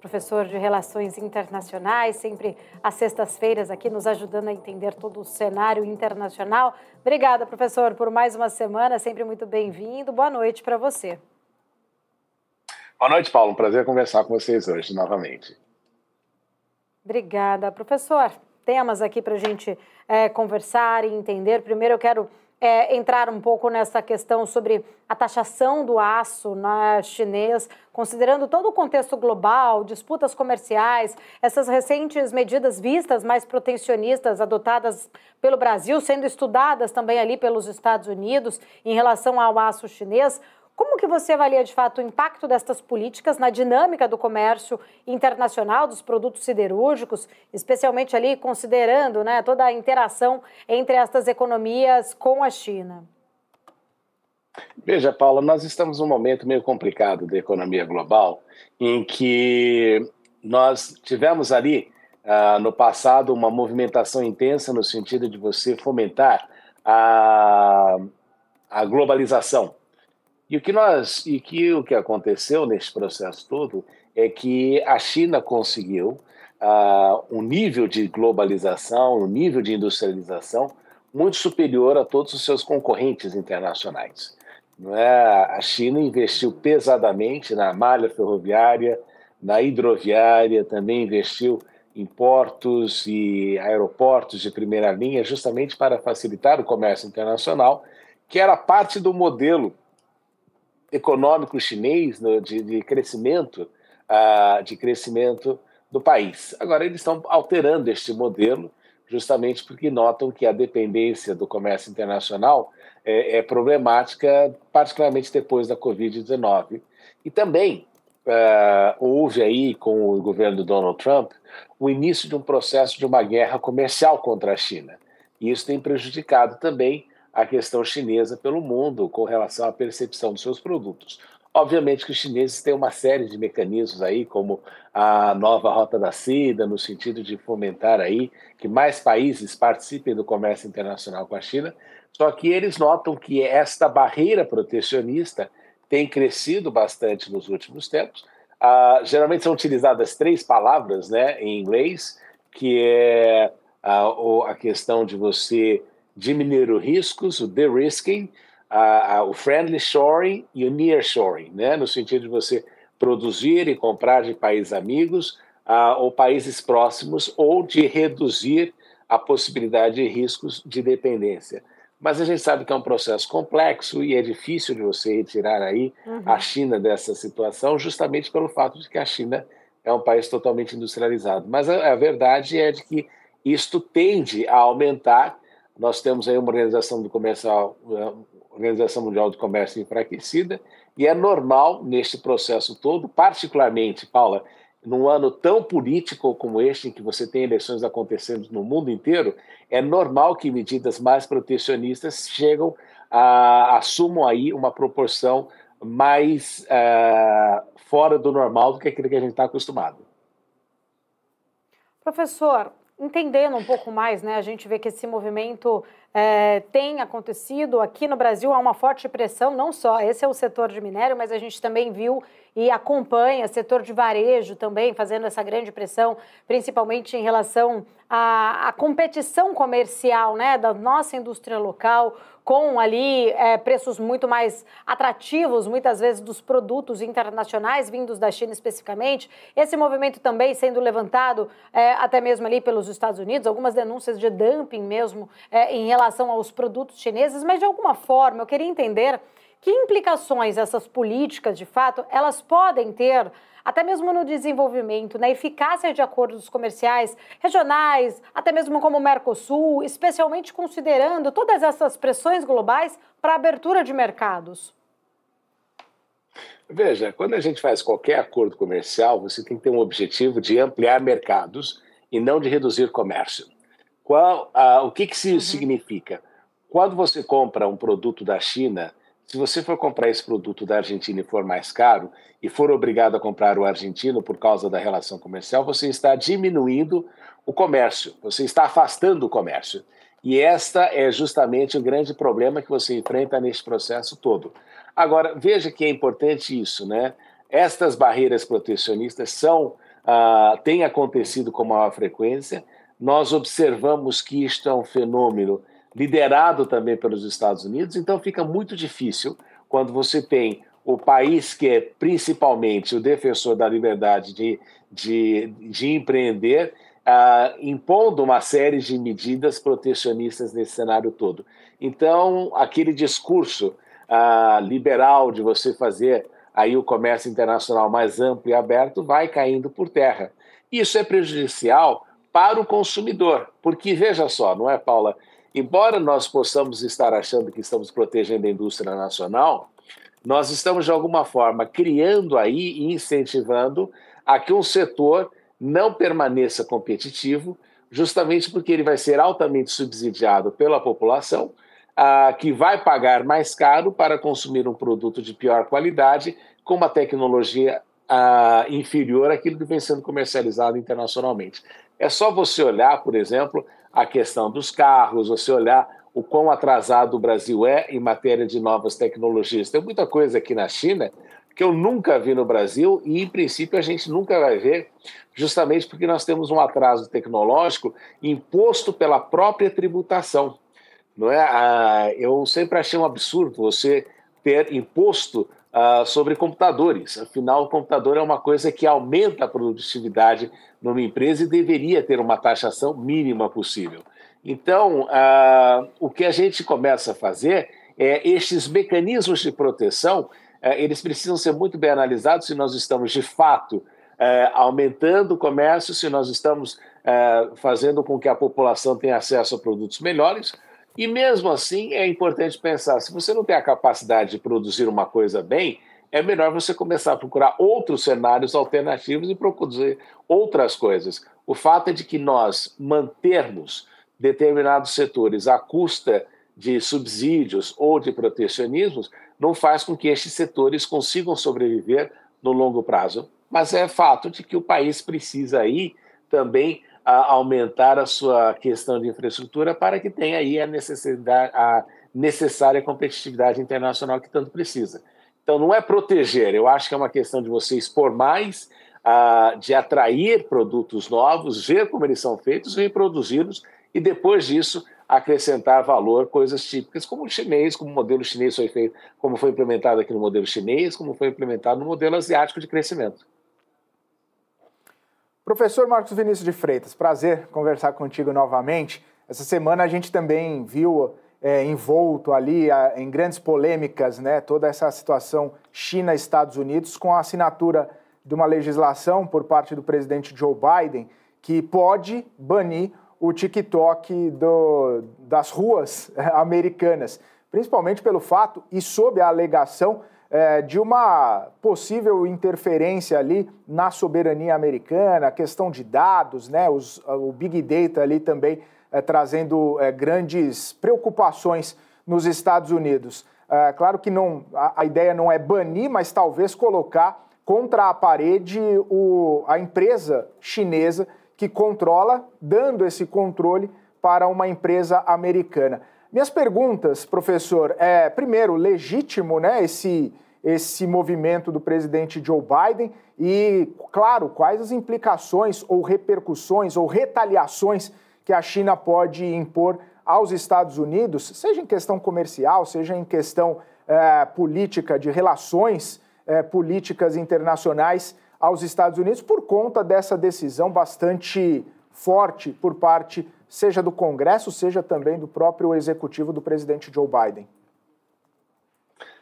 professor de Relações Internacionais, sempre às sextas-feiras aqui nos ajudando a entender todo o cenário internacional. Obrigada, professor, por mais uma semana, sempre muito bem-vindo. Boa noite para você. Boa noite, Paulo. Um prazer conversar com vocês hoje novamente. Obrigada, professor. Temas aqui para a gente é, conversar e entender. Primeiro, eu quero é, entrar um pouco nessa questão sobre a taxação do aço na né, chinês, considerando todo o contexto global, disputas comerciais, essas recentes medidas vistas mais protecionistas adotadas pelo Brasil, sendo estudadas também ali pelos Estados Unidos em relação ao aço chinês. Como que você avalia de fato o impacto destas políticas na dinâmica do comércio internacional dos produtos siderúrgicos, especialmente ali considerando né, toda a interação entre estas economias com a China? Veja, Paula, nós estamos num momento meio complicado da economia global, em que nós tivemos ali ah, no passado uma movimentação intensa no sentido de você fomentar a, a globalização, e o que nós e que o que aconteceu nesse processo todo é que a China conseguiu uh, um nível de globalização, um nível de industrialização muito superior a todos os seus concorrentes internacionais. Não é? A China investiu pesadamente na malha ferroviária, na hidroviária, também investiu em portos e aeroportos de primeira linha, justamente para facilitar o comércio internacional, que era parte do modelo econômico chinês no, né, de, de, crescimento uh, de crescimento do país. Agora eles estão alterando este modelo justamente porque notam que a dependência do comércio internacional é, é problemática, particularmente depois da Covid-19. E também uh, houve aí com o governo do Donald Trump o início de um processo de uma guerra comercial contra a China. E isso tem prejudicado também a questão chinesa pelo mundo com relação à percepção dos seus produtos. Obviamente que os chineses têm uma série de mecanismos aí, como a nova rota da seda, no sentido de fomentar aí que mais países participem do comércio internacional com a China. Só que eles notam que esta barreira protecionista tem crescido bastante nos últimos tempos. Ah, geralmente são utilizadas três palavras, né, em inglês, que é a, ah, a questão de você diminuir os riscos, o de-risking, o friendly shoring e o near shoring, né? no sentido de você produzir e comprar de países amigos a, ou países próximos, ou de reduzir a possibilidade de riscos de dependência. Mas a gente sabe que é um processo complexo e é difícil de você retirar aí uhum. a China dessa situação, justamente pelo fato de que a China é um país totalmente industrializado. Mas a, a verdade é de que isto tende a aumentar nós temos aí uma organização do comercial, eh, Organização Mundial do Comércio enfraquecida, e é normal neste processo todo, particularmente, Paula, num ano tão político como este, em que você tem eleições acontecendo no mundo inteiro, é normal que medidas mais protecionistas chegam a, assumam aí uma proporção mais eh, fora do normal do que aquilo que a gente está acostumado. Professor, entendendo um pouco mais, né? A gente vê que esse movimento é, tem acontecido aqui no Brasil, há uma forte pressão, não só esse é o setor de minério, mas a gente também viu e acompanha setor de varejo também fazendo essa grande pressão, principalmente em relação à, à competição comercial, né, da nossa indústria local, com ali é, preços muito mais atrativos, muitas vezes, dos produtos internacionais vindos da China especificamente. Esse movimento também sendo levantado é, até mesmo ali pelos Estados Unidos, algumas denúncias de dumping mesmo é, em relação aos produtos chineses, mas de alguma forma eu queria entender que implicações essas políticas, de fato, elas podem ter até mesmo no desenvolvimento, na né? eficácia de acordos comerciais regionais, até mesmo como o Mercosul, especialmente considerando todas essas pressões globais para a abertura de mercados? Veja, quando a gente faz qualquer acordo comercial, você tem que ter um objetivo de ampliar mercados e não de reduzir comércio. Qual, ah, o que, que isso uhum. significa? Quando você compra um produto da China, se você for comprar esse produto da Argentina e for mais caro, e for obrigado a comprar o argentino por causa da relação comercial, você está diminuindo o comércio, você está afastando o comércio. E esta é justamente o grande problema que você enfrenta neste processo todo. Agora, veja que é importante isso, né? Estas barreiras protecionistas são, ah, têm acontecido com maior frequência. Nós observamos que isto é um fenômeno liderado também pelos Estados Unidos, então fica muito difícil quando você tem o país que é principalmente o defensor da liberdade de, de, de empreender, uh, impondo uma série de medidas protecionistas nesse cenário todo. Então, aquele discurso uh, liberal de você fazer aí o comércio internacional mais amplo e aberto vai caindo por terra. Isso é prejudicial para o consumidor, porque veja só, não é, Paula? embora nós possamos estar achando que estamos protegendo a indústria nacional, nós estamos, de alguma forma, criando aí e incentivando a que um setor não permaneça competitivo, justamente porque ele vai ser altamente subsidiado pela população, a ah, que vai pagar mais caro para consumir um produto de pior qualidade com uma tecnologia ah, inferior àquilo que vem sendo comercializado internacionalmente. É só você olhar, por exemplo, a questão dos carros, você olhar o quão atrasado o Brasil é em matéria de novas tecnologias. Tem muita coisa aqui na China que eu nunca vi no Brasil e, em princípio, a gente nunca vai ver, justamente porque nós temos um atraso tecnológico imposto pela própria tributação. Não é? Ah, eu sempre achei um absurdo você ter imposto uh, sobre computadores. Afinal, o computador é uma coisa que aumenta a produtividade numa empresa e deveria ter uma taxação mínima possível. Então, uh, o que a gente começa a fazer é estes mecanismos de proteção, uh, eles precisam ser muito bem analisados se nós estamos, de fato, Uh, aumentando o comércio, se nós estamos uh, fazendo com que a população tenha acesso a produtos melhores, e mesmo assim, é importante pensar: se você não tem a capacidade de produzir uma coisa bem, é melhor você começar a procurar outros cenários alternativos e produzir outras coisas. O fato é de que nós mantermos determinados setores à custa de subsídios ou de protecionismos não faz com que estes setores consigam sobreviver no longo prazo. Mas é fato de que o país precisa aí também a aumentar a sua questão de infraestrutura para que tenha aí a, necessidade, a necessária competitividade internacional que tanto precisa. Então, não é proteger, eu acho que é uma questão de você expor mais, uh, de atrair produtos novos, ver como eles são feitos, e los e depois disso acrescentar valor, coisas típicas como o chinês, como o modelo chinês foi feito, como foi implementado aqui no modelo chinês, como foi implementado no modelo asiático de crescimento. Professor Marcos Vinícius de Freitas, prazer conversar contigo novamente. Essa semana a gente também viu é, envolto ali a, em grandes polêmicas, né, toda essa situação China-Estados Unidos com a assinatura de uma legislação por parte do presidente Joe Biden que pode banir o TikTok do, das ruas americanas, principalmente pelo fato e sob a alegação é, de uma possível interferência ali na soberania americana, questão de dados, né? Os, o Big Data ali também é, trazendo é, grandes preocupações nos Estados Unidos. É, claro que não, a, a ideia não é banir, mas talvez colocar contra a parede o, a empresa chinesa que controla, dando esse controle para uma empresa americana. Minhas perguntas, professor, é primeiro legítimo, né, esse esse movimento do presidente Joe Biden e, claro, quais as implicações ou repercussões ou retaliações que a China pode impor aos Estados Unidos, seja em questão comercial, seja em questão eh, política, de relações eh, políticas internacionais aos Estados Unidos, por conta dessa decisão bastante forte por parte, seja do Congresso, seja também do próprio executivo do presidente Joe Biden.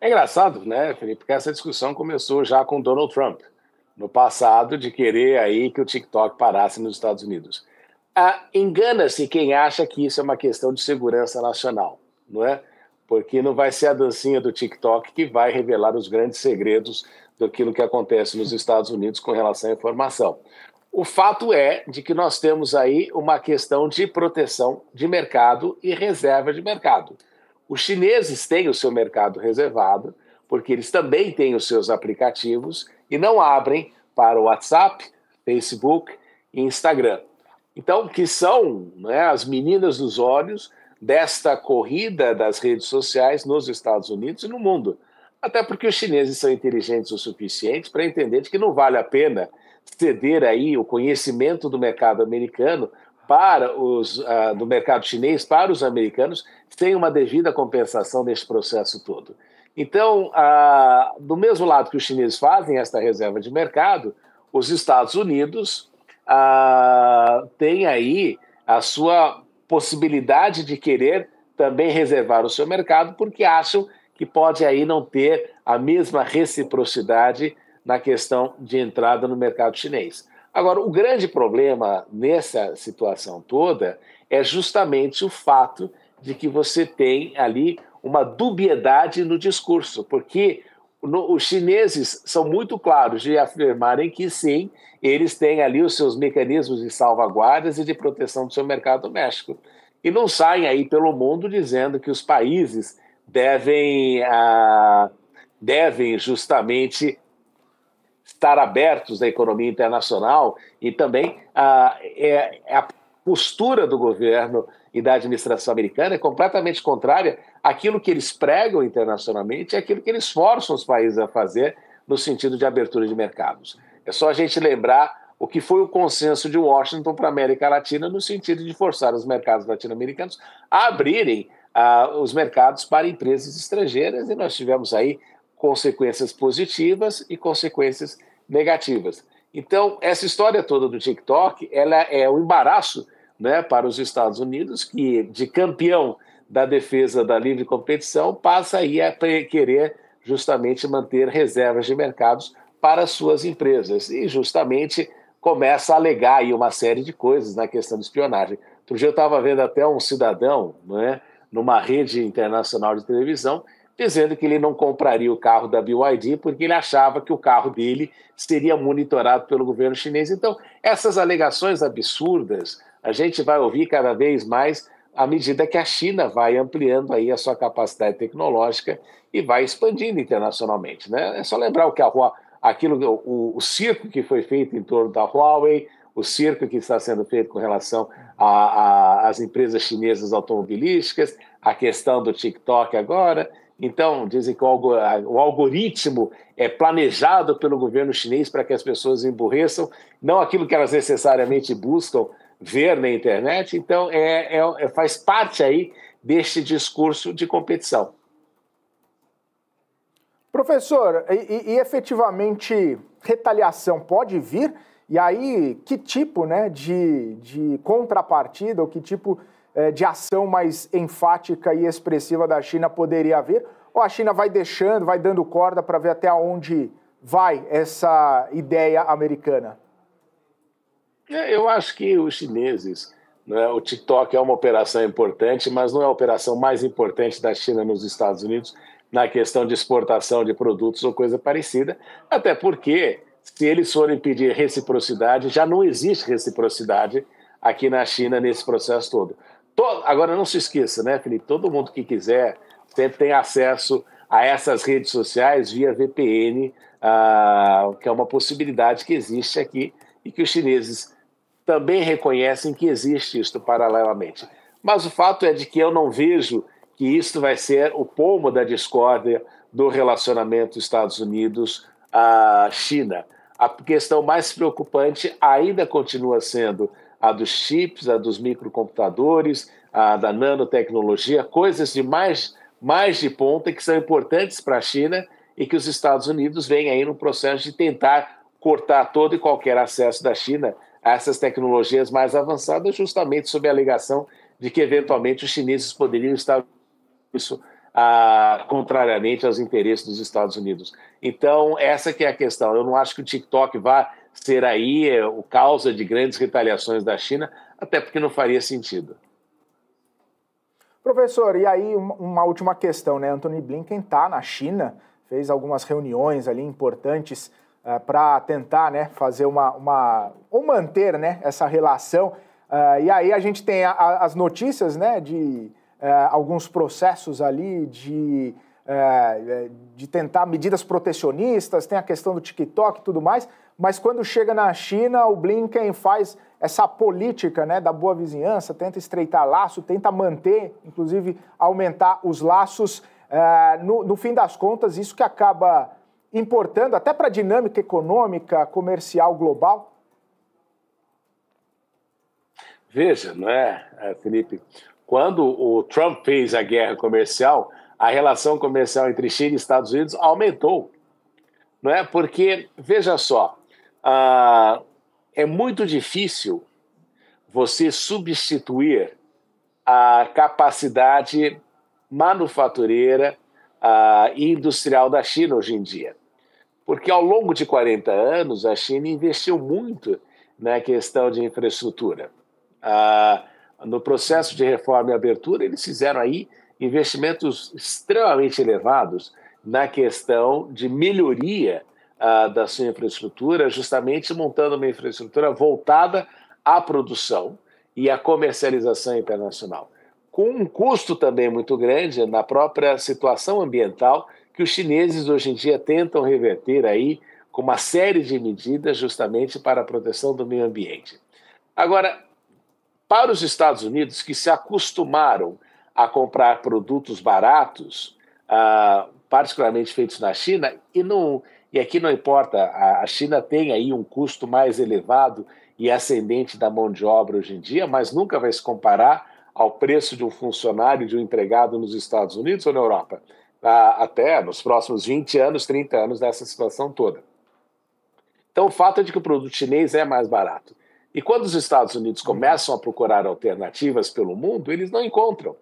É engraçado, né, Felipe, porque essa discussão começou já com Donald Trump, no passado, de querer aí que o TikTok parasse nos Estados Unidos. Ah, Engana-se quem acha que isso é uma questão de segurança nacional, não é? Porque não vai ser a dancinha do TikTok que vai revelar os grandes segredos daquilo que acontece nos Estados Unidos com relação à informação. O fato é de que nós temos aí uma questão de proteção de mercado e reserva de mercado. Os chineses têm o seu mercado reservado, porque eles também têm os seus aplicativos e não abrem para o WhatsApp, Facebook e Instagram. Então, que são né, as meninas dos olhos desta corrida das redes sociais nos Estados Unidos e no mundo. Até porque os chineses são inteligentes o suficiente para entender que não vale a pena ceder aí o conhecimento do mercado americano para os uh, do mercado chinês para os americanos sem uma devida compensação deste processo todo. Então, uh, do mesmo lado que os chineses fazem esta reserva de mercado, os Estados Unidos uh, têm aí a sua possibilidade de querer também reservar o seu mercado, porque acham que pode aí não ter a mesma reciprocidade na questão de entrada no mercado chinês. Agora, o grande problema nessa situação toda é justamente o fato de que você tem ali uma dubiedade no discurso, porque no, os chineses são muito claros de afirmarem que sim, eles têm ali os seus mecanismos de salvaguardas e de proteção do seu mercado doméstico. E não saem aí pelo mundo dizendo que os países devem, ah, devem justamente estar abertos à economia internacional e também a, ah, é, é, a postura do governo e da administração americana é completamente contrária àquilo que eles pregam internacionalmente e é àquilo que eles forçam os países a fazer no sentido de abertura de mercados. É só a gente lembrar o que foi o consenso de Washington para a América Latina no sentido de forçar os mercados latino-americanos a abrirem uh, os mercados para empresas estrangeiras e nós tivemos aí consequências positivas e consequências negativas. Então, essa história toda do TikTok, ela é um embaraço né, para os Estados Unidos, que de campeão da defesa da livre competição passa aí a querer justamente manter reservas de mercados para suas empresas e justamente começa a alegar aí uma série de coisas na questão de espionagem. Outro dia eu estava vendo até um cidadão, né, numa rede internacional de televisão, dizendo que ele não compraria o carro da BYD porque ele achava que o carro dele seria monitorado pelo governo chinês. Então, essas alegações absurdas a gente vai ouvir cada vez mais à medida que a China vai ampliando aí a sua capacidade tecnológica e vai expandindo internacionalmente. Né? É só lembrar o que a Huawei, aquilo, o, o circo que foi feito em torno da Huawei, o circo que está sendo feito com relação às empresas chinesas automobilísticas, a questão do TikTok agora. Então, dizem que o algoritmo é planejado pelo governo chinês para que as pessoas emburreçam, não aquilo que elas necessariamente buscam ver na internet. Então, é, é, é faz parte aí deste discurso de competição. Professor, e, e, efetivamente retaliação pode vir? E aí, que tipo né, de, de contrapartida ou que tipo é, de ação mais enfática e expressiva da China poderia haver? Ou a China vai deixando, vai dando corda para ver até onde vai essa ideia americana? É, eu acho que os chineses, né, o TikTok é uma operação importante, mas não é a operação mais importante da China nos Estados Unidos na questão de exportação de produtos ou coisa parecida, até porque se eles forem pedir reciprocidade, já não existe reciprocidade aqui na China nesse processo todo. Todo, agora não se esqueça, né, Felipe? Todo mundo que quiser sempre tem acesso a essas redes sociais via VPN, ah, que é uma possibilidade que existe aqui e que os chineses também reconhecem que existe isto paralelamente. Mas o fato é de que eu não vejo que isto vai ser o pomo da discórdia do relacionamento Estados Unidos à ah, China. A questão mais preocupante ainda continua sendo a dos chips, a dos microcomputadores, a da nanotecnologia, coisas de mais, mais de ponta que são importantes para a China e que os Estados Unidos vêm aí no processo de tentar cortar todo e qualquer acesso da China a essas tecnologias mais avançadas, justamente sob a alegação de que eventualmente os chineses poderiam estar isso a ah, contrariamente aos interesses dos Estados Unidos. Então essa que é a questão. Eu não acho que o TikTok vá ser aí é, o causa de grandes retaliações da China, até porque não faria sentido. Professor, e aí uma última questão, né? Anthony Blinken está na China, fez algumas reuniões ali importantes uh, ah, para tentar, né, fazer uma, uma ou manter, né, essa relação. Uh, e aí a gente tem a, a, as notícias, né, de uh, alguns processos ali de é, é, de tentar medidas protecionistas, tem a questão do TikTok e tudo mais, mas quando chega na China, o Blinken faz essa política né, da boa vizinhança, tenta estreitar laço, tenta manter, inclusive aumentar os laços. É, no, no fim das contas, isso que acaba importando até para a dinâmica econômica, comercial global? Veja, não é, é, Felipe? Quando o Trump fez a guerra comercial, a relação comercial entre China e Estados Unidos aumentou. Não é? Porque, veja só, uh, é muito difícil você substituir a capacidade manufatureira e uh, ah, industrial da China hoje em dia. Porque ao longo de 40 anos, a China investiu muito na questão de infraestrutura. Uh, no processo de reforma e abertura, eles fizeram aí investimentos extremamente elevados na questão de melhoria ah, da sua infraestrutura, justamente montando uma infraestrutura voltada à produção e à comercialização internacional, com um custo também muito grande na própria situação ambiental que os chineses hoje em dia tentam reverter aí com uma série de medidas justamente para a proteção do meio ambiente. Agora, para os Estados Unidos que se acostumaram a comprar produtos baratos, ah, particularmente feitos na China, e, não, e aqui não importa, a, a China tem aí um custo mais elevado e ascendente da mão de obra hoje em dia, mas nunca vai se comparar ao preço de um funcionário, de um empregado nos Estados Unidos ou na Europa, tá? até nos próximos 20 anos, 30 anos dessa situação toda. Então, o fato é de que o produto chinês é mais barato. E quando os Estados Unidos uhum. começam a procurar alternativas pelo mundo, eles não encontram.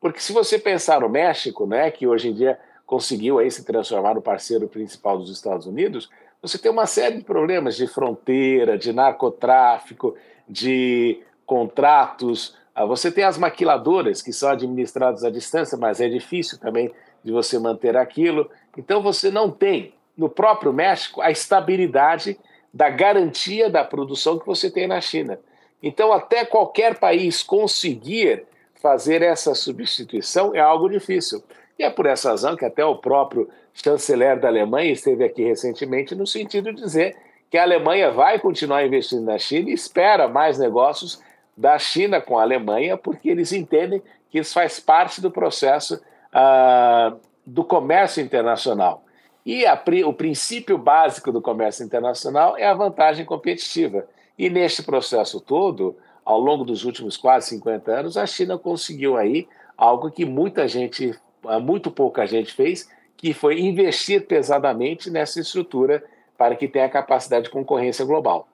Porque se você pensar o México, né, que hoje em dia conseguiu aí se transformar no parceiro principal dos Estados Unidos, você tem uma série de problemas de fronteira, de narcotráfico, de contratos. Ah, você tem as maquiladoras, que são administradas à distância, mas é difícil também de você manter aquilo. Então, você não tem no próprio México a estabilidade da garantia da produção que você tem na China. Então, até qualquer país conseguir fazer essa substituição é algo difícil. E é por essa razão que até o próprio chanceler da Alemanha esteve aqui recentemente no sentido de dizer que a Alemanha vai continuar investindo na China e espera mais negócios da China com a Alemanha, porque eles entendem que isso faz parte do processo ah, do comércio internacional. E a, o princípio básico do comércio internacional é a vantagem competitiva. E neste processo todo, ao longo dos últimos quase 50 anos, a China conseguiu aí algo que muita gente, ah, muito pouca gente fez, que foi investir pesadamente nessa estrutura para que tenha capacidade de concorrência global.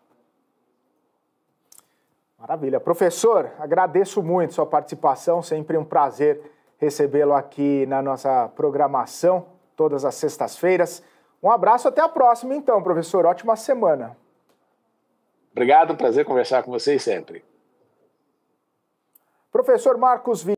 Maravilha. Professor, agradeço muito sua participação, sempre um prazer recebê-lo aqui na nossa programação, todas as sextas-feiras. Um abraço, até a próxima então, professor. Ótima semana. Obrigado, prazer conversar com vocês sempre. Professor Marcos Vinícius.